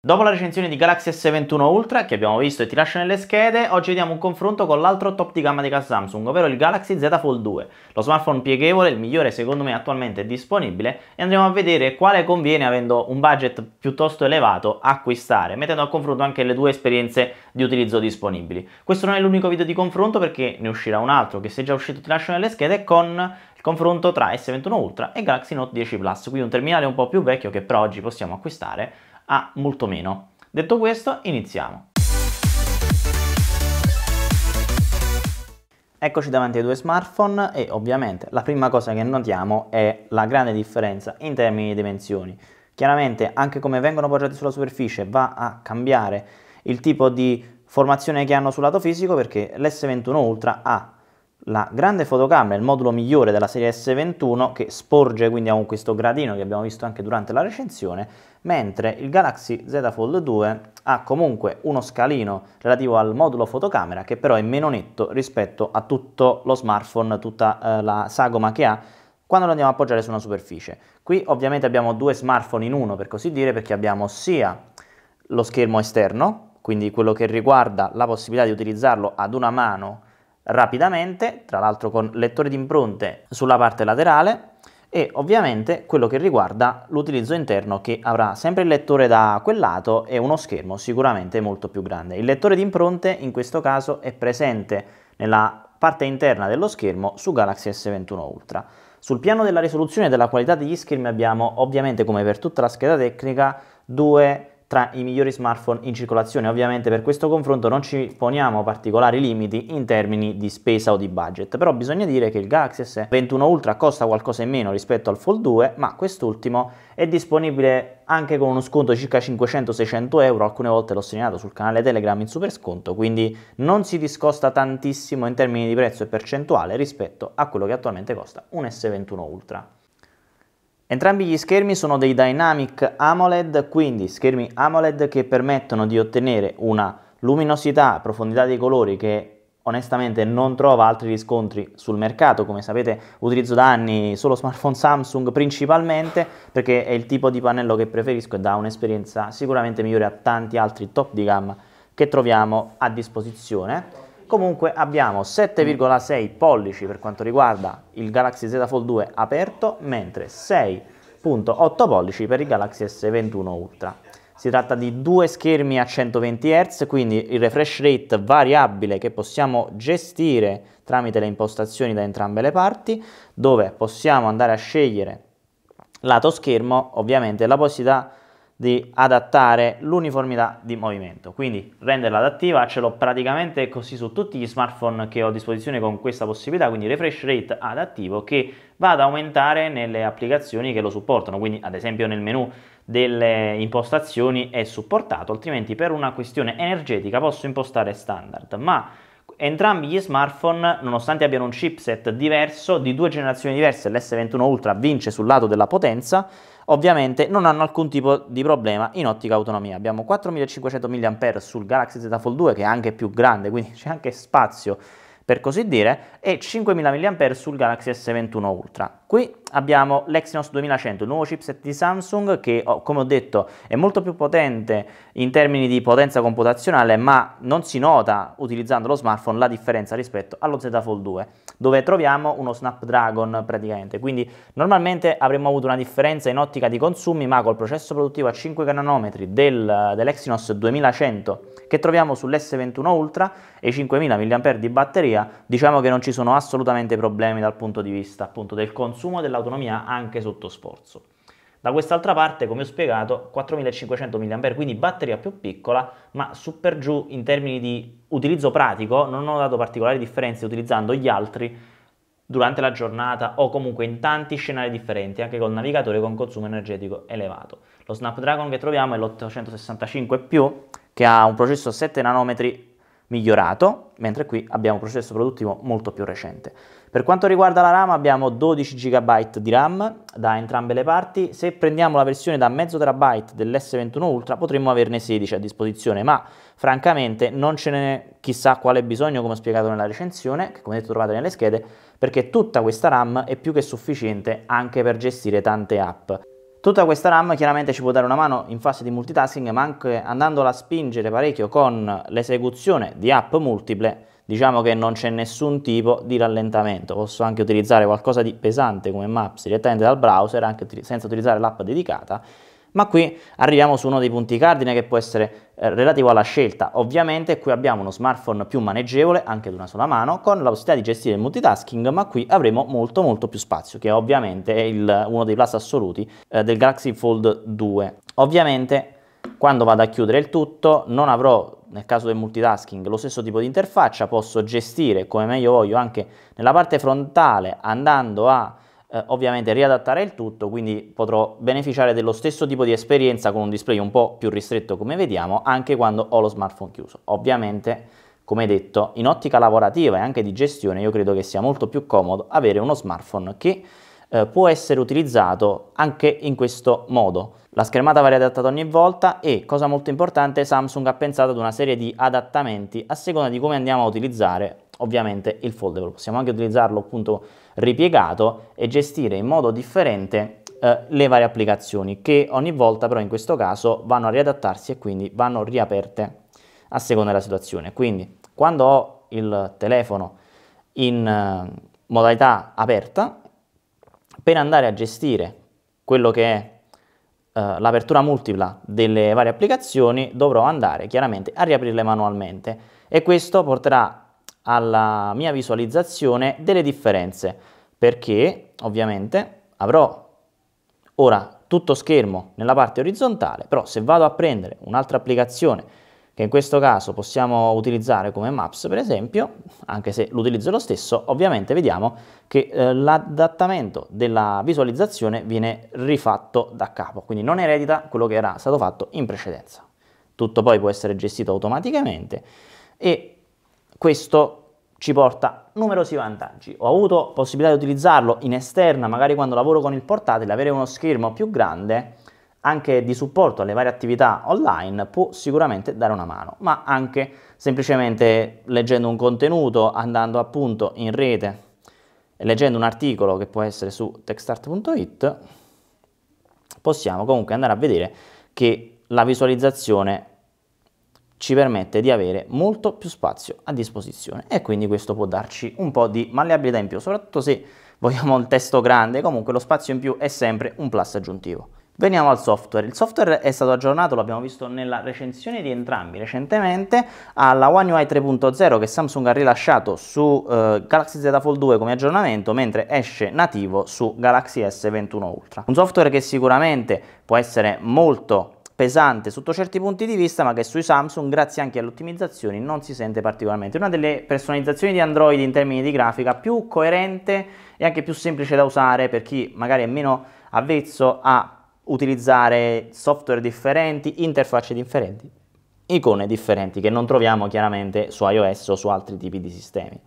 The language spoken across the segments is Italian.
Dopo la recensione di Galaxy S21 Ultra, che abbiamo visto e ti lascio nelle schede, oggi vediamo un confronto con l'altro top di gamma di casa Samsung, ovvero il Galaxy Z Fold 2, lo smartphone pieghevole, il migliore secondo me attualmente disponibile, e andremo a vedere quale conviene, avendo un budget piuttosto elevato, acquistare, mettendo a confronto anche le due esperienze di utilizzo disponibili. Questo non è l'unico video di confronto perché ne uscirà un altro, che se già uscito ti lascio nelle schede, con il confronto tra S21 Ultra e Galaxy Note 10 Plus, quindi un terminale un po' più vecchio che però oggi possiamo acquistare a molto meno. Detto questo, iniziamo. Eccoci davanti ai due smartphone e ovviamente la prima cosa che notiamo è la grande differenza in termini di dimensioni. Chiaramente anche come vengono poggiati sulla superficie va a cambiare il tipo di formazione che hanno sul lato fisico perché l'S21 Ultra ha la grande fotocamera, il modulo migliore della serie S21 che sporge quindi a questo gradino che abbiamo visto anche durante la recensione, mentre il Galaxy Z Fold 2 ha comunque uno scalino relativo al modulo fotocamera che però è meno netto rispetto a tutto lo smartphone, tutta eh, la sagoma che ha quando lo andiamo a appoggiare su una superficie. Qui ovviamente abbiamo due smartphone in uno per così dire perché abbiamo sia lo schermo esterno, quindi quello che riguarda la possibilità di utilizzarlo ad una mano rapidamente, tra l'altro con lettore di impronte sulla parte laterale e ovviamente quello che riguarda l'utilizzo interno che avrà sempre il lettore da quel lato e uno schermo sicuramente molto più grande. Il lettore di impronte in questo caso è presente nella parte interna dello schermo su Galaxy S21 Ultra. Sul piano della risoluzione e della qualità degli schermi abbiamo ovviamente come per tutta la scheda tecnica due tra i migliori smartphone in circolazione. Ovviamente per questo confronto non ci poniamo particolari limiti in termini di spesa o di budget, però bisogna dire che il Galaxy S21 Ultra costa qualcosa in meno rispetto al Fold 2, ma quest'ultimo è disponibile anche con uno sconto di circa 500-600 euro, alcune volte l'ho segnalato sul canale Telegram in super sconto, quindi non si discosta tantissimo in termini di prezzo e percentuale rispetto a quello che attualmente costa un S21 Ultra. Entrambi gli schermi sono dei Dynamic AMOLED, quindi schermi AMOLED che permettono di ottenere una luminosità, profondità dei colori che onestamente non trova altri riscontri sul mercato, come sapete utilizzo da anni solo smartphone Samsung principalmente perché è il tipo di pannello che preferisco e dà un'esperienza sicuramente migliore a tanti altri top di gamma che troviamo a disposizione comunque abbiamo 7,6 mm. pollici per quanto riguarda il Galaxy Z Fold 2 aperto, mentre 6.8 pollici per il Galaxy S21 Ultra. Si tratta di due schermi a 120 Hz, quindi il refresh rate variabile che possiamo gestire tramite le impostazioni da entrambe le parti, dove possiamo andare a scegliere lato schermo ovviamente la possibilità di adattare l'uniformità di movimento, quindi renderla adattiva ce l'ho praticamente così su tutti gli smartphone che ho a disposizione con questa possibilità, quindi refresh rate adattivo che va ad aumentare nelle applicazioni che lo supportano, quindi ad esempio nel menu delle impostazioni è supportato, altrimenti per una questione energetica posso impostare standard, ma Entrambi gli smartphone, nonostante abbiano un chipset diverso, di due generazioni diverse, l'S21 Ultra vince sul lato della potenza, ovviamente non hanno alcun tipo di problema in ottica autonomia. Abbiamo 4500 mAh sul Galaxy Z Fold 2 che è anche più grande, quindi c'è anche spazio per così dire, e 5.000 mAh sul Galaxy S21 Ultra. Qui abbiamo l'Exynos 2100, il nuovo chipset di Samsung che, oh, come ho detto, è molto più potente in termini di potenza computazionale, ma non si nota utilizzando lo smartphone la differenza rispetto allo Z Fold 2, dove troviamo uno Snapdragon praticamente. Quindi normalmente avremmo avuto una differenza in ottica di consumi, ma col processo produttivo a 5 nanometri del, dell'Exynos 2100 che troviamo sull'S21 Ultra e i 5000 mAh di batteria, diciamo che non ci sono assolutamente problemi dal punto di vista appunto del consumo e dell'autonomia anche sotto sforzo. Da quest'altra parte, come ho spiegato, 4500 mAh, quindi batteria più piccola, ma su per giù in termini di utilizzo pratico non ho dato particolari differenze utilizzando gli altri durante la giornata o comunque in tanti scenari differenti, anche col navigatore con consumo energetico elevato. Lo Snapdragon che troviamo è l'865+, che ha un processo a 7 nanometri migliorato, mentre qui abbiamo un processo produttivo molto più recente. Per quanto riguarda la RAM abbiamo 12 GB di RAM da entrambe le parti, se prendiamo la versione da mezzo terabyte dell'S21 Ultra potremmo averne 16 a disposizione, ma francamente non ce n'è chissà quale bisogno come ho spiegato nella recensione, che come detto trovate nelle schede, perché tutta questa RAM è più che sufficiente anche per gestire tante app. Tutta questa RAM chiaramente ci può dare una mano in fase di multitasking, ma anche andandola a spingere parecchio con l'esecuzione di app multiple, diciamo che non c'è nessun tipo di rallentamento. Posso anche utilizzare qualcosa di pesante come Maps direttamente dal browser, anche senza utilizzare l'app dedicata, ma qui arriviamo su uno dei punti cardine che può essere eh, relativo alla scelta. Ovviamente qui abbiamo uno smartphone più maneggevole, anche di una sola mano, con la possibilità di gestire il multitasking, ma qui avremo molto molto più spazio, che ovviamente è il, uno dei plus assoluti eh, del Galaxy Fold 2. Ovviamente quando vado a chiudere il tutto non avrò nel caso del multitasking lo stesso tipo di interfaccia, posso gestire come meglio voglio anche nella parte frontale andando a eh, ovviamente riadattare il tutto, quindi potrò beneficiare dello stesso tipo di esperienza con un display un po' più ristretto come vediamo, anche quando ho lo smartphone chiuso. Ovviamente come detto, in ottica lavorativa e anche di gestione io credo che sia molto più comodo avere uno smartphone che eh, può essere utilizzato anche in questo modo. La schermata va riadattata ogni volta e, cosa molto importante, Samsung ha pensato ad una serie di adattamenti a seconda di come andiamo a utilizzare ovviamente il foldable. Possiamo anche utilizzarlo appunto ripiegato e gestire in modo differente eh, le varie applicazioni che ogni volta però in questo caso vanno a riadattarsi e quindi vanno riaperte a seconda della situazione. Quindi quando ho il telefono in eh, modalità aperta, per andare a gestire quello che è eh, l'apertura multipla delle varie applicazioni dovrò andare chiaramente a riaprirle manualmente e questo porterà alla mia visualizzazione delle differenze, perché ovviamente avrò ora tutto schermo nella parte orizzontale, però se vado a prendere un'altra applicazione che in questo caso possiamo utilizzare come Maps per esempio, anche se l'utilizzo lo stesso, ovviamente vediamo che eh, l'adattamento della visualizzazione viene rifatto da capo, quindi non eredita quello che era stato fatto in precedenza. Tutto poi può essere gestito automaticamente e questo ci porta numerosi vantaggi. Ho avuto possibilità di utilizzarlo in esterna, magari quando lavoro con il portatile, avere uno schermo più grande, anche di supporto alle varie attività online, può sicuramente dare una mano, ma anche semplicemente leggendo un contenuto, andando appunto in rete, leggendo un articolo che può essere su techstart.it, possiamo comunque andare a vedere che la visualizzazione ci permette di avere molto più spazio a disposizione e quindi questo può darci un po' di malleabilità in più, soprattutto se vogliamo un testo grande, comunque lo spazio in più è sempre un plus aggiuntivo. Veniamo al software. Il software è stato aggiornato, l'abbiamo visto nella recensione di entrambi recentemente, alla One UI 3.0 che Samsung ha rilasciato su eh, Galaxy Z Fold 2 come aggiornamento, mentre esce nativo su Galaxy S21 Ultra. Un software che sicuramente può essere molto pesante sotto certi punti di vista, ma che sui Samsung, grazie anche alle ottimizzazioni, non si sente particolarmente. Una delle personalizzazioni di Android in termini di grafica più coerente e anche più semplice da usare per chi magari è meno avvezzo a utilizzare software differenti, interfacce differenti, icone differenti che non troviamo chiaramente su iOS o su altri tipi di sistemi.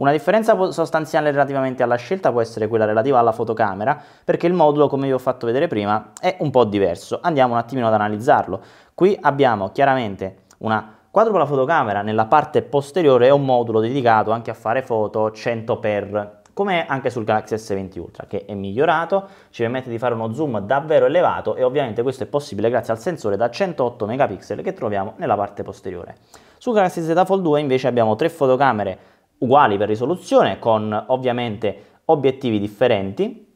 Una differenza sostanziale relativamente alla scelta può essere quella relativa alla fotocamera, perché il modulo, come vi ho fatto vedere prima, è un po' diverso. Andiamo un attimino ad analizzarlo. Qui abbiamo chiaramente una quadrupla fotocamera nella parte posteriore e un modulo dedicato anche a fare foto 100x come anche sul Galaxy S20 Ultra che è migliorato, ci permette di fare uno zoom davvero elevato e ovviamente questo è possibile grazie al sensore da 108 megapixel che troviamo nella parte posteriore. Sul Galaxy Z Fold 2 invece abbiamo tre fotocamere uguali per risoluzione con ovviamente obiettivi differenti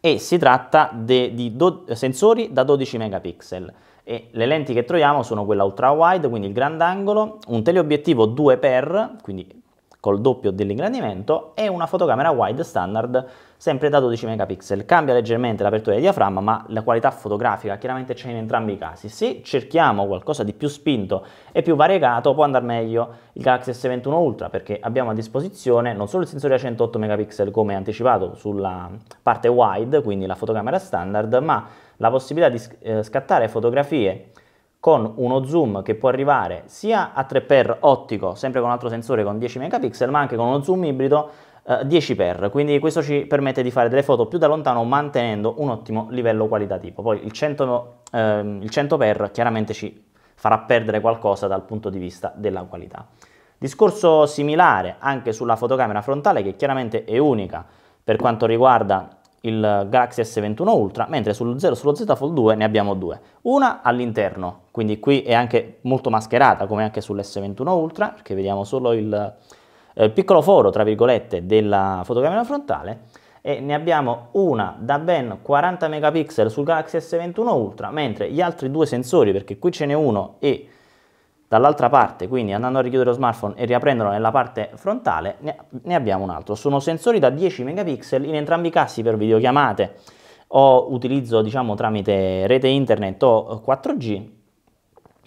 e si tratta de, di do, sensori da 12 megapixel e le lenti che troviamo sono quella ultra wide, quindi il grand angolo, un teleobiettivo 2x, quindi col doppio dell'ingrandimento e una fotocamera wide standard sempre da 12 megapixel. Cambia leggermente l'apertura di diaframma, ma la qualità fotografica chiaramente c'è in entrambi i casi. Se cerchiamo qualcosa di più spinto e più variegato, può andare meglio il Galaxy S21 Ultra, perché abbiamo a disposizione non solo il sensore a 108 megapixel come anticipato sulla parte wide, quindi la fotocamera standard, ma la possibilità di eh, scattare fotografie con uno zoom che può arrivare sia a 3x ottico, sempre con un altro sensore con 10 megapixel, ma anche con uno zoom ibrido eh, 10x, quindi questo ci permette di fare delle foto più da lontano mantenendo un ottimo livello qualitativo. Poi il 100, ehm, il 100x chiaramente ci farà perdere qualcosa dal punto di vista della qualità. Discorso similare anche sulla fotocamera frontale che chiaramente è unica per quanto riguarda il Galaxy S21 Ultra, mentre sullo, 0, sullo Z Fold 2 ne abbiamo due. Una all'interno, quindi qui è anche molto mascherata come anche sull'S21 Ultra, perché vediamo solo il, eh, piccolo foro, tra virgolette, della fotocamera frontale, e ne abbiamo una da ben 40 megapixel sul Galaxy S21 Ultra, mentre gli altri due sensori, perché qui ce n'è uno e dall'altra parte, quindi andando a richiudere lo smartphone e riaprendolo nella parte frontale, ne abbiamo un altro. Sono sensori da 10 megapixel in entrambi i casi per videochiamate o utilizzo diciamo tramite rete internet o 4G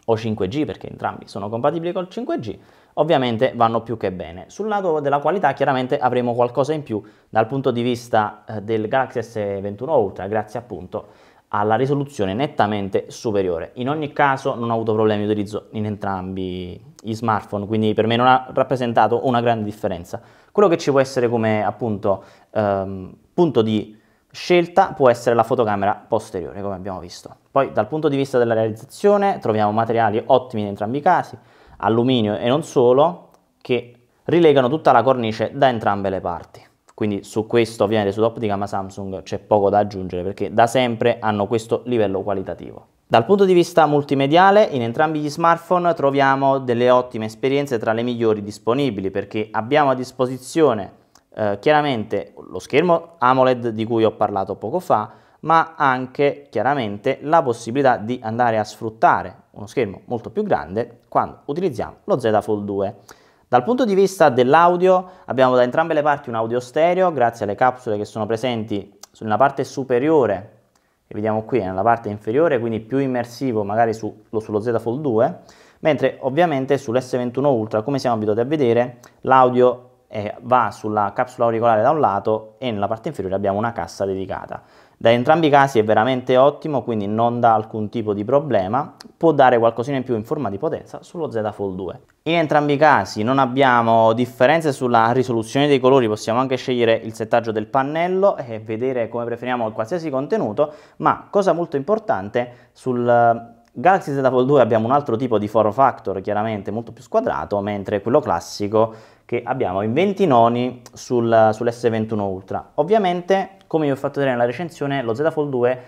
o 5G perché entrambi sono compatibili col 5G, ovviamente vanno più che bene. Sul lato della qualità chiaramente avremo qualcosa in più dal punto di vista eh, del Galaxy S21 Ultra grazie appunto a alla risoluzione nettamente superiore. In ogni caso non ho avuto problemi di utilizzo in entrambi gli smartphone, quindi per me non ha rappresentato una grande differenza. Quello che ci può essere come appunto ehm, punto di scelta può essere la fotocamera posteriore, come abbiamo visto. Poi dal punto di vista della realizzazione troviamo materiali ottimi in entrambi i casi, alluminio e non solo, che rilegano tutta la cornice da entrambe le parti. Quindi su questo ovviamente su top di gamma Samsung c'è poco da aggiungere perché da sempre hanno questo livello qualitativo. Dal punto di vista multimediale, in entrambi gli smartphone troviamo delle ottime esperienze tra le migliori disponibili perché abbiamo a disposizione eh, chiaramente lo schermo AMOLED di cui ho parlato poco fa, ma anche chiaramente la possibilità di andare a sfruttare uno schermo molto più grande quando utilizziamo lo Z Fold 2. Dal punto di vista dell'audio abbiamo da entrambe le parti un audio stereo grazie alle capsule che sono presenti nella parte superiore che vediamo qui nella parte inferiore quindi più immersivo magari su, sullo Z Fold 2 mentre ovviamente sull'S21 Ultra come siamo abituati a vedere l'audio eh, va sulla capsula auricolare da un lato e nella parte inferiore abbiamo una cassa dedicata. Da entrambi i casi è veramente ottimo, quindi non dà alcun tipo di problema, può dare qualcosina in più in forma di potenza sullo Z Fold 2. In entrambi i casi non abbiamo differenze sulla risoluzione dei colori, possiamo anche scegliere il settaggio del pannello e vedere come preferiamo qualsiasi contenuto, ma cosa molto importante, sul eh, Galaxy Z Fold 2 abbiamo un altro tipo di form factor, chiaramente molto più squadrato, mentre quello classico che abbiamo in 20 noni sul, eh, sull'S21 Ultra. Ovviamente, come vi ho fatto vedere nella recensione, lo Z Fold 2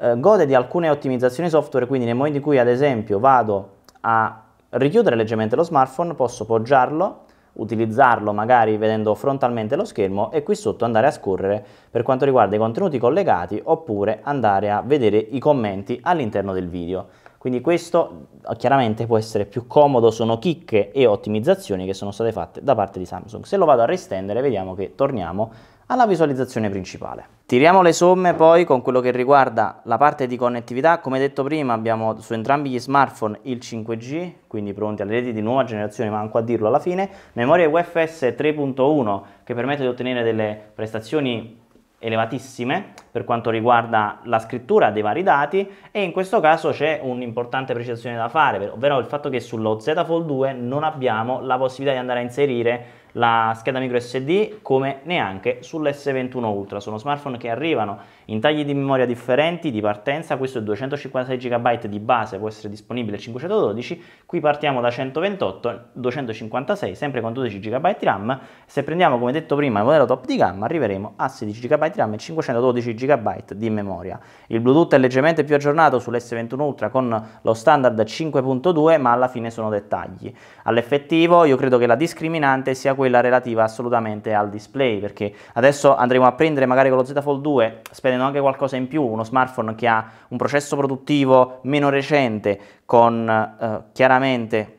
eh, gode di alcune ottimizzazioni software, quindi nel momento in cui ad esempio vado a richiudere leggermente lo smartphone, posso poggiarlo, utilizzarlo magari vedendo frontalmente lo schermo e qui sotto andare a scorrere per quanto riguarda i contenuti collegati oppure andare a vedere i commenti all'interno del video. Quindi questo eh, chiaramente può essere più comodo, sono chicche e ottimizzazioni che sono state fatte da parte di Samsung. Se lo vado a restendere vediamo che torniamo alla visualizzazione principale. Tiriamo le somme poi con quello che riguarda la parte di connettività, come detto prima abbiamo su entrambi gli smartphone il 5G, quindi pronti alle reti di nuova generazione, manco a dirlo alla fine, memoria UFS 3.1 che permette di ottenere delle prestazioni elevatissime per quanto riguarda la scrittura dei vari dati e in questo caso c'è un'importante precisazione da fare, ovvero il fatto che sullo Z Fold 2 non abbiamo la possibilità di andare a inserire la scheda micro SD come neanche sull'S21 Ultra. Sono smartphone che arrivano in tagli di memoria differenti di partenza, questo è 256 GB di base, può essere disponibile 512, qui partiamo da 128, 256, sempre con 12 GB di RAM, se prendiamo come detto prima il modello top di gamma arriveremo a 16 GB di RAM e 512 GB di memoria. Il Bluetooth è leggermente più aggiornato sull'S21 Ultra con lo standard 5.2 ma alla fine sono dettagli. All'effettivo io credo che la discriminante sia quella relativa assolutamente al display perché adesso andremo a prendere magari con lo Z Fold 2, spendendo prendono anche qualcosa in più, uno smartphone che ha un processo produttivo meno recente, con eh, chiaramente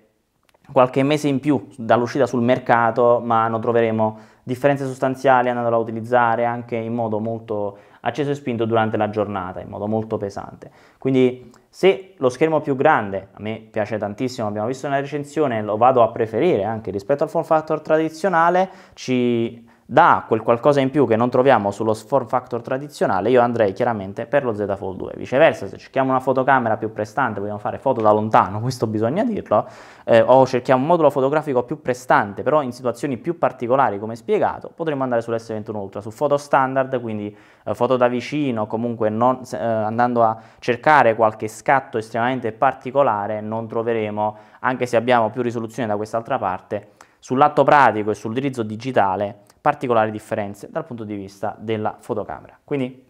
qualche mese in più dall'uscita sul mercato, ma non troveremo differenze sostanziali andandolo a utilizzare anche in modo molto acceso e spinto durante la giornata, in modo molto pesante. Quindi se lo schermo più grande, a me piace tantissimo, abbiamo visto nella recensione, lo vado a preferire anche rispetto al form factor tradizionale, ci dà quel qualcosa in più che non troviamo sullo form factor tradizionale, io andrei chiaramente per lo Z Fold 2. Viceversa, se cerchiamo una fotocamera più prestante, vogliamo fare foto da lontano, questo bisogna dirlo, eh, o cerchiamo un modulo fotografico più prestante, però in situazioni più particolari, come spiegato, potremmo andare sull'S21 Ultra, su foto standard, quindi eh, foto da vicino, comunque non, eh, andando a cercare qualche scatto estremamente particolare, non troveremo, anche se abbiamo più risoluzione da quest'altra parte, sull'atto pratico e sull'utilizzo digitale, particolari differenze dal punto di vista della fotocamera. Quindi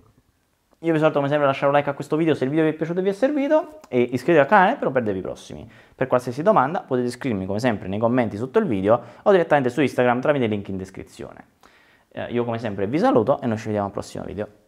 io vi solito come sempre lasciare un like a questo video se il video vi è piaciuto e vi è servito e iscrivetevi al canale per non perdervi i prossimi. Per qualsiasi domanda potete scrivermi come sempre nei commenti sotto il video o direttamente su Instagram tramite il link in descrizione. Eh, io come sempre vi saluto e noi ci vediamo al prossimo video.